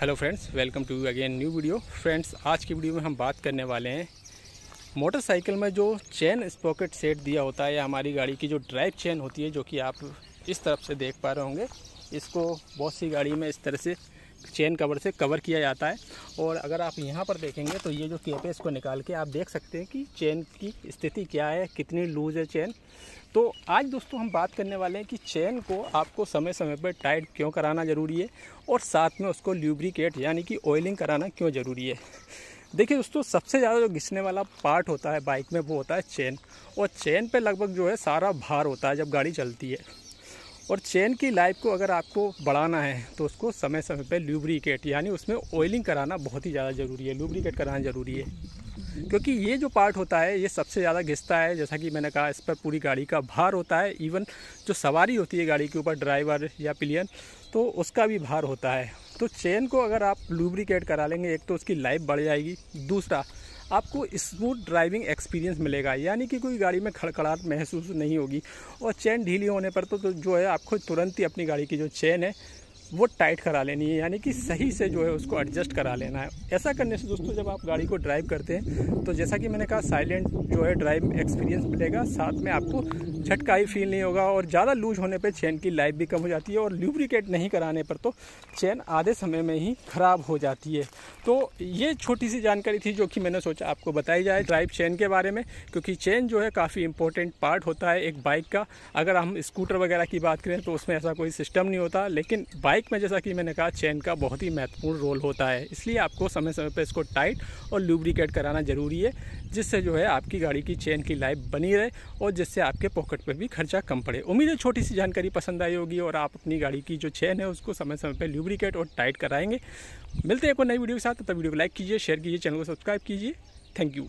hello friends welcome to again new video friends आज की video में हम बात करने वाले हैं मोटरसाइकिल में जो चैन स्पॉकेट सेट दिया होता है या हमारी गाड़ी की जो ड्राइव चैन होती है जो कि आप इस तरफ से देख पा रहे होंगे इसको बहुत सी गाड़ी में इस तरह से चेन कवर से कवर किया जाता है और अगर आप यहाँ पर देखेंगे तो ये जो केप है इसको निकाल के आप देख सकते हैं कि चेन की स्थिति क्या है कितनी लूज़ है चेन तो आज दोस्तों हम बात करने वाले हैं कि चेन को आपको समय समय पर टाइट क्यों कराना ज़रूरी है और साथ में उसको ल्यूब्रिकेट यानी कि ऑयलिंग कराना क्यों ज़रूरी है देखिए दोस्तों सबसे ज़्यादा जो घिसने वाला पार्ट होता है बाइक में वो होता है चेन और चेन पर लगभग जो है सारा भार होता है जब गाड़ी चलती है और चेन की लाइफ को अगर आपको बढ़ाना है तो उसको समय समय पर ल्यूब्रिकेट यानी उसमें ऑयलिंग कराना बहुत ही ज़्यादा ज़रूरी है लुब्रिकेट कराना ज़रूरी है क्योंकि ये जो पार्ट होता है ये सबसे ज़्यादा घिसता है जैसा कि मैंने कहा इस पर पूरी गाड़ी का भार होता है इवन जो सवारी होती है गाड़ी के ऊपर ड्राइवर या पिलियन तो उसका भी भार होता है तो चेन को अगर आप लुब्रिकेट करा लेंगे एक तो उसकी लाइफ बढ़ जाएगी दूसरा आपको स्मूथ ड्राइविंग एक्सपीरियंस मिलेगा यानी कि कोई गाड़ी में खड़खड़ाहट महसूस नहीं होगी और चैन ढीली होने पर तो, तो जो है आपको तुरंत ही अपनी गाड़ी की जो चैन है वो टाइट करा लेनी है यानी कि सही से जो है उसको एडजस्ट करा लेना है ऐसा करने से दोस्तों जब आप गाड़ी को ड्राइव करते हैं तो जैसा कि मैंने कहा साइलेंट जो है ड्राइव एक्सपीरियंस मिलेगा साथ में आपको झटका ही फील नहीं होगा और ज़्यादा लूज होने पर चैन की लाइफ भी कम हो जाती है और ल्यूब्रिकेट नहीं कराने पर तो चैन आधे समय में ही ख़राब हो जाती है तो ये छोटी सी जानकारी थी जो कि मैंने सोचा आपको बताई जाए ड्राइव चैन के बारे में क्योंकि चैन जो है काफ़ी इंपॉर्टेंट पार्ट होता है एक बाइक का अगर हम स्कूटर वगैरह की बात करें तो उसमें ऐसा कोई सिस्टम नहीं होता लेकिन बाइक में जैसा कि मैंने कहा चैन का बहुत ही महत्वपूर्ण रोल होता है इसलिए आपको समय समय पर इसको टाइट और ल्यूब्रिकेट कराना ज़रूरी है जिससे जो है आपकी गाड़ी की चेन की लाइफ बनी रहे और जिससे आपके पॉकेट पॉकेट पर भी खर्चा कम पड़े उम्मीद है छोटी सी जानकारी पसंद आई होगी और आप अपनी गाड़ी की जो चैन है उसको समय समय पर ल्यूब्रिकेट और टाइट कराएंगे मिलते हैं एक नई वीडियो के साथ तब वीडियो को लाइक कीजिए शेयर कीजिए चैनल को सब्सक्राइब कीजिए थैंक यू